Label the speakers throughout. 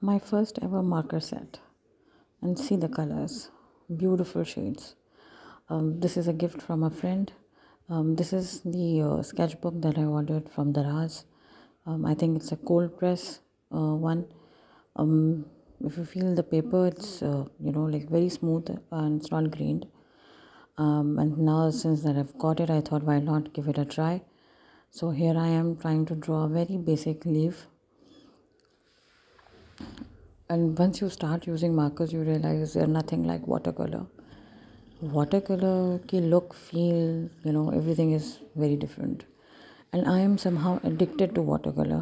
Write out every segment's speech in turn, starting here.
Speaker 1: my first ever marker set and see the colors beautiful shades um, this is a gift from a friend um, this is the uh, sketchbook that I ordered from Daraz um, I think it's a cold press uh, one um, if you feel the paper it's uh, you know like very smooth and it's not grained um, and now since that I've got it I thought why not give it a try so here I am trying to draw a very basic leaf and once you start using markers you realize they're nothing like watercolor watercolor ki look feel you know everything is very different and i am somehow addicted to watercolor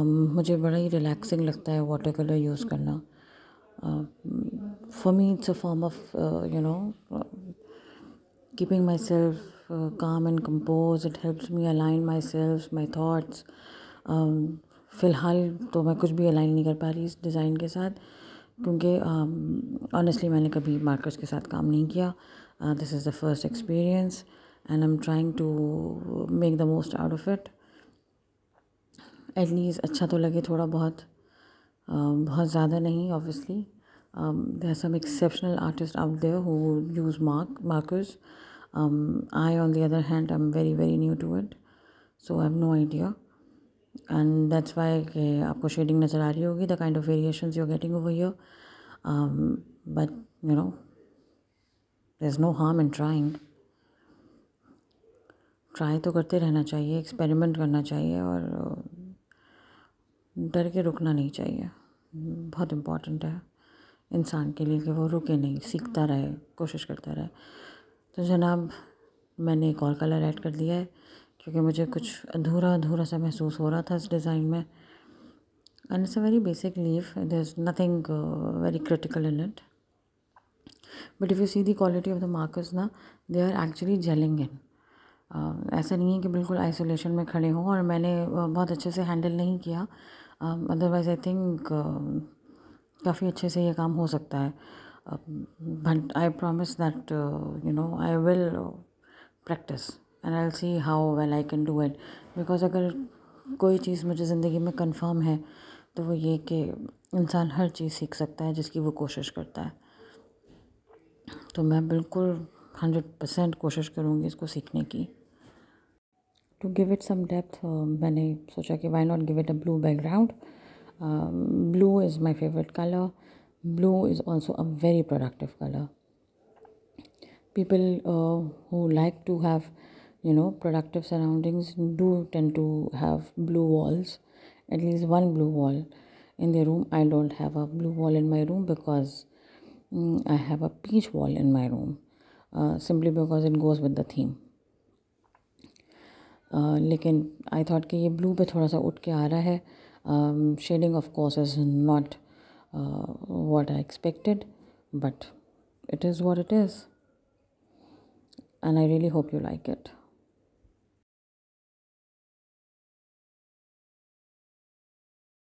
Speaker 1: um mujhe bada hi relaxing lagta hai watercolor use karna um, for me it's a form of uh, you know keeping myself uh, calm and composed it helps me align myself my thoughts um, फ़िलहाल तो मैं कुछ भी align नहीं कर पा रही इस डिज़ाइन के साथ क्योंकि ऑनेस्टली um, मैंने कभी मार्कर्स के साथ काम नहीं किया this is the first experience and I am trying to make the most out of it at least अच्छा तो लगे थोड़ा बहुत um, बहुत ज़्यादा नहीं obviously um, there are some exceptional artist out there who use mark markers I on the other hand I am very very new to it so I have no idea and that's why कि आपको shading नज़र आ रही होगी the kind of variation you getting over your but you know there is no harm in trying try तो करते रहना चाहिए एक्सपेरिमेंट करना चाहिए और डर के रुकना नहीं चाहिए बहुत इम्पॉर्टेंट है इंसान के लिए कि वो रुके नहीं सीखता रहे कोशिश करता रहे तो जनाब मैंने एक और कलर ऐड कर दिया है क्योंकि मुझे कुछ अधूरा अधूरा सा महसूस हो रहा था इस डिज़ाइन में and it's a very basic leave there is nothing very critical in it but if you see the quality of the markers ना they are actually gelling in ऐसा नहीं है कि बिल्कुल आइसोलेशन में खड़े हों और मैंने uh, बहुत अच्छे से हैंडल नहीं किया अदरवाइज़ आई थिंक काफ़ी अच्छे से ये काम हो सकता है but I promise that you know I will practise and I see how well I can do it because अगर कोई चीज़ मुझे ज़िंदगी में कन्फर्म है तो वो ये कि इंसान हर चीज़ सीख सकता है जिसकी वो कोशिश करता है तो मैं बिल्कुल हंड्रेड परसेंट कोशिश करूँगी इसको सीखने की to give it some depth मैंने सोचा कि why not give it a blue background blue is my favourite colour blue is also a very productive colour people who like to have you know productive surroundings do tend to have blue walls at least one blue wall in the room i don't have a blue wall in my room because mm, i have a peach wall in my room uh, simply because it goes with the theme uh, लेकिन I thought कि ये blue पे थोड़ा सा उठ के आ रहा है shading of course is not what I expected but it is what it is and I really hope you like it